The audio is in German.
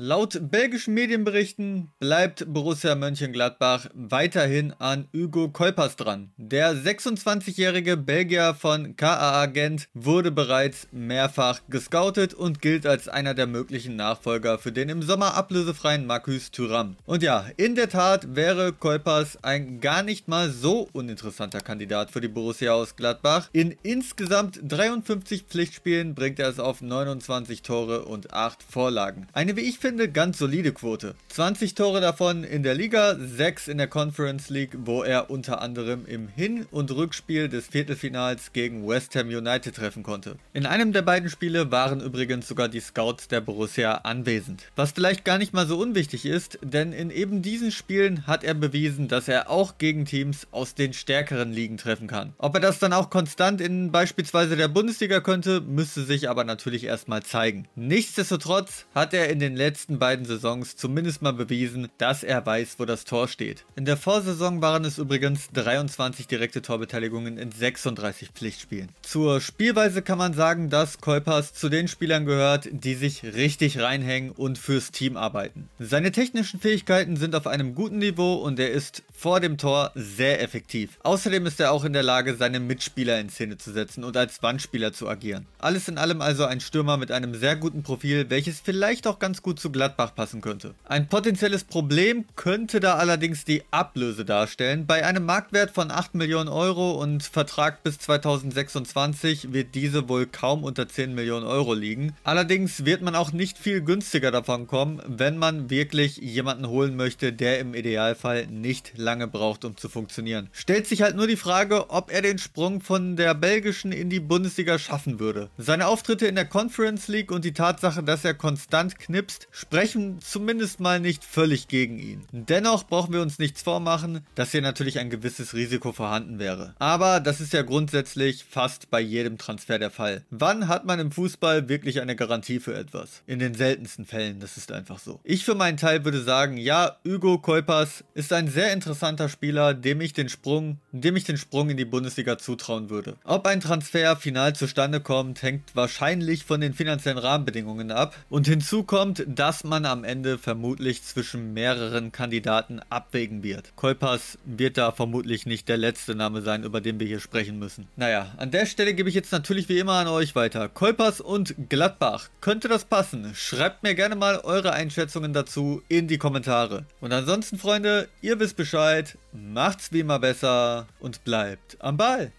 Laut belgischen Medienberichten bleibt Borussia Mönchengladbach weiterhin an Hugo Kolpers dran. Der 26-jährige Belgier von KAA Gent wurde bereits mehrfach gescoutet und gilt als einer der möglichen Nachfolger für den im Sommer ablösefreien Marcus Thuram. Und ja, in der Tat wäre Kolpers ein gar nicht mal so uninteressanter Kandidat für die Borussia aus Gladbach. In insgesamt 53 Pflichtspielen bringt er es auf 29 Tore und 8 Vorlagen. Eine wie ich finde finde, ganz solide Quote. 20 Tore davon in der Liga, 6 in der Conference League, wo er unter anderem im Hin- und Rückspiel des Viertelfinals gegen West Ham United treffen konnte. In einem der beiden Spiele waren übrigens sogar die Scouts der Borussia anwesend. Was vielleicht gar nicht mal so unwichtig ist, denn in eben diesen Spielen hat er bewiesen, dass er auch gegen Teams aus den stärkeren Ligen treffen kann. Ob er das dann auch konstant in beispielsweise der Bundesliga könnte, müsste sich aber natürlich erstmal zeigen. Nichtsdestotrotz hat er in den letzten letzten beiden Saisons zumindest mal bewiesen, dass er weiß, wo das Tor steht. In der Vorsaison waren es übrigens 23 direkte Torbeteiligungen in 36 Pflichtspielen. Zur Spielweise kann man sagen, dass Kolpers zu den Spielern gehört, die sich richtig reinhängen und fürs Team arbeiten. Seine technischen Fähigkeiten sind auf einem guten Niveau und er ist vor dem Tor sehr effektiv. Außerdem ist er auch in der Lage, seine Mitspieler in Szene zu setzen und als Wandspieler zu agieren. Alles in allem also ein Stürmer mit einem sehr guten Profil, welches vielleicht auch ganz gut zu Gladbach passen könnte. Ein potenzielles Problem könnte da allerdings die Ablöse darstellen. Bei einem Marktwert von 8 Millionen Euro und Vertrag bis 2026 wird diese wohl kaum unter 10 Millionen Euro liegen. Allerdings wird man auch nicht viel günstiger davon kommen, wenn man wirklich jemanden holen möchte, der im Idealfall nicht lange braucht, um zu funktionieren. Stellt sich halt nur die Frage, ob er den Sprung von der belgischen in die Bundesliga schaffen würde. Seine Auftritte in der Conference League und die Tatsache, dass er konstant knipst, sprechen zumindest mal nicht völlig gegen ihn. Dennoch brauchen wir uns nichts vormachen, dass hier natürlich ein gewisses Risiko vorhanden wäre. Aber das ist ja grundsätzlich fast bei jedem Transfer der Fall. Wann hat man im Fußball wirklich eine Garantie für etwas? In den seltensten Fällen, das ist einfach so. Ich für meinen Teil würde sagen, ja, Hugo Kuipers ist ein sehr interessanter Spieler, dem ich den Sprung, dem ich den Sprung in die Bundesliga zutrauen würde. Ob ein Transfer final zustande kommt, hängt wahrscheinlich von den finanziellen Rahmenbedingungen ab. Und hinzu kommt, dass man am Ende vermutlich zwischen mehreren Kandidaten abwägen wird. Kolpas wird da vermutlich nicht der letzte Name sein, über den wir hier sprechen müssen. Naja, an der Stelle gebe ich jetzt natürlich wie immer an euch weiter. Kolpas und Gladbach, könnte das passen? Schreibt mir gerne mal eure Einschätzungen dazu in die Kommentare. Und ansonsten, Freunde, ihr wisst Bescheid, macht's wie immer besser und bleibt am Ball.